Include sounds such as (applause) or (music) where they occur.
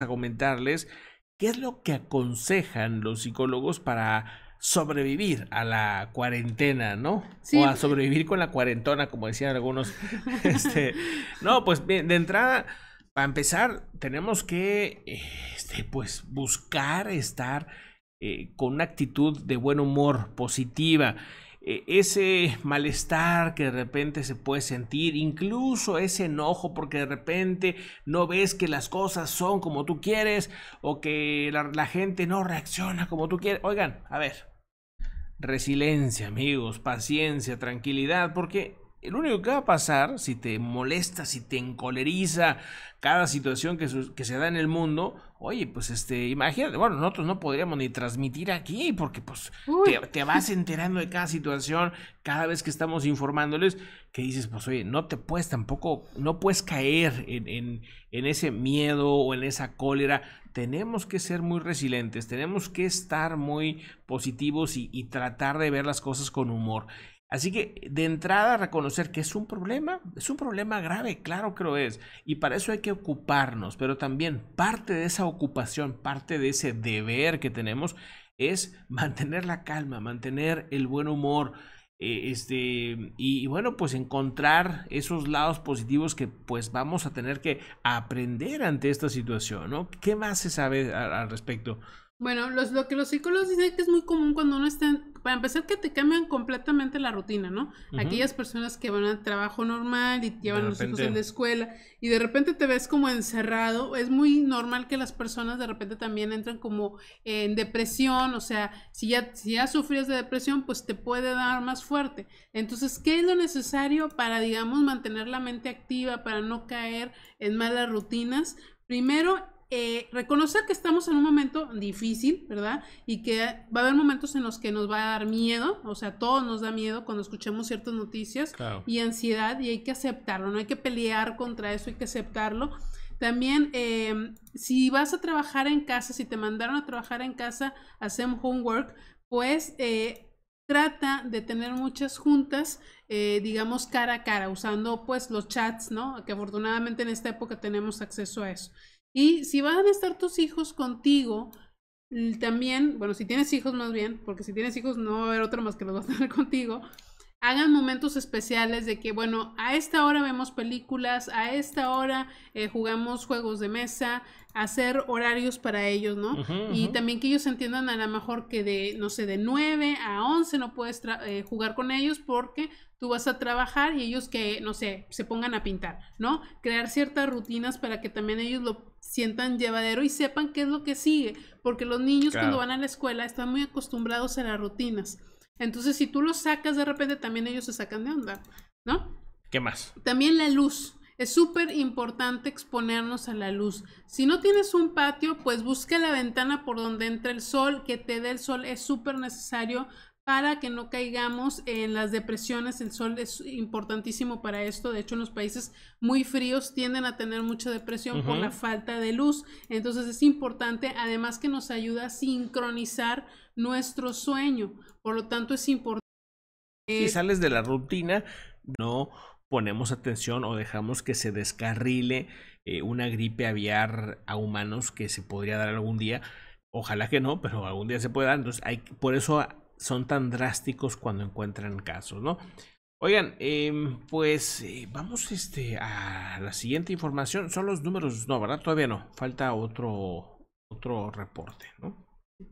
a comentarles qué es lo que aconsejan los psicólogos para sobrevivir a la cuarentena, ¿no? O a sobrevivir con la cuarentona, como decían algunos. (laughs) Este, no, pues bien, de entrada, para empezar, tenemos que este, pues, buscar estar eh, con una actitud de buen humor, positiva. E, ese malestar que de repente se puede sentir, incluso ese enojo porque de repente no ves que las cosas son como tú quieres o que la, gente no reacciona como tú quieres. Oigan, a ver, resiliencia amigos, paciencia, tranquilidad, porque el único que va a pasar, si te molesta, si te encoleriza cada situación que, se da en el mundo, oye, pues este, imagínate, bueno, nosotros no podríamos ni transmitir aquí, porque pues te, vas (laughs) enterando de cada situación, cada vez que estamos informándoles, que dices, pues oye, no te puedes tampoco, no puedes caer en, ese miedo o en esa cólera. Tenemos que ser muy resilientes, tenemos que estar muy positivos y tratar de ver las cosas con humor. Así que de entrada reconocer que es un problema, es un problema grave, claro que lo es, y para eso hay que ocuparnos, pero también parte de esa ocupación, parte de ese deber que tenemos es (laughs) mantener la calma, mantener el buen humor, eh, este, y, bueno, pues encontrar esos lados positivos que pues vamos a tener que aprender ante esta situación, ¿no? ¿Qué más se sabe al respecto? Bueno, los, lo que los psicólogos dicen que es muy común cuando uno está, para empezar, que te cambian completamente la rutina, ¿no? Aquellas personas que van al trabajo normal y llevan los hijos en la escuela y de repente te ves como encerrado, es muy normal que las personas de repente también entren como en depresión, o sea, si ya, si ya sufrías de depresión, pues te puede dar más fuerte. Entonces, ¿qué es lo necesario para, digamos, mantener la mente activa, para no caer en malas rutinas? Primero, eh, reconocer que estamos en un momento difícil, ¿verdad? Y que va a haber momentos en los que nos va a dar miedo, o sea, todo nos da miedo cuando escuchemos ciertas noticias y ansiedad y hay que aceptarlo, no hay que pelear contra eso, hay que aceptarlo. También, eh, si vas a trabajar en casa, si te mandaron a trabajar en casa, hacer homework, pues eh, trata de tener muchas juntas, digamos, cara a cara, usando pues los chats, ¿no? Que afortunadamente en esta época tenemos acceso a eso. Y si van a estar tus hijos contigo, también, bueno, si tienes hijos más bien, porque si tienes hijos no va a haber otro más que los (laughs) va a tener contigo, hagan momentos especiales de que, bueno, a esta hora vemos películas, a esta hora eh, jugamos juegos de mesa, hacer horarios para ellos, ¿no? Y también que ellos entiendan a lo mejor que de, no sé, de 9 a 11 no puedes eh, jugar con ellos porque tú vas a trabajar y ellos que, no sé, se pongan a pintar, ¿no? Crear ciertas rutinas para que también ellos lo sientan llevadero y sepan qué es lo que sigue, porque los niños cuando van a la escuela están muy acostumbrados a las rutinas. Entonces, si tú los sacas de repente, también ellos se sacan de onda, ¿no? ¿Qué más? También la luz. Es súper importante exponernos a la luz. Si no tienes un patio, pues busca la ventana por donde entra el sol, que te dé el sol. Es súper necesario para que no caigamos en las depresiones. El sol es importantísimo para esto. De hecho, en los países muy fríos tienden a tener mucha depresión por la falta de luz. Entonces es importante, además que nos ayuda a sincronizar nuestro sueño. Por lo tanto, es importante... Si eh, sales de la rutina, no ponemos atención o dejamos que se descarrile eh, una gripe aviar a humanos que se podría dar algún día. Ojalá que no, pero algún día se pueda dar. Entonces, hay, por eso son tan drásticos cuando encuentran casos, ¿no? Oigan, em, pues eh, vamos este, a la siguiente información. Son los números, no, ¿verdad? Todavía no. Falta otro, otro reporte, ¿no?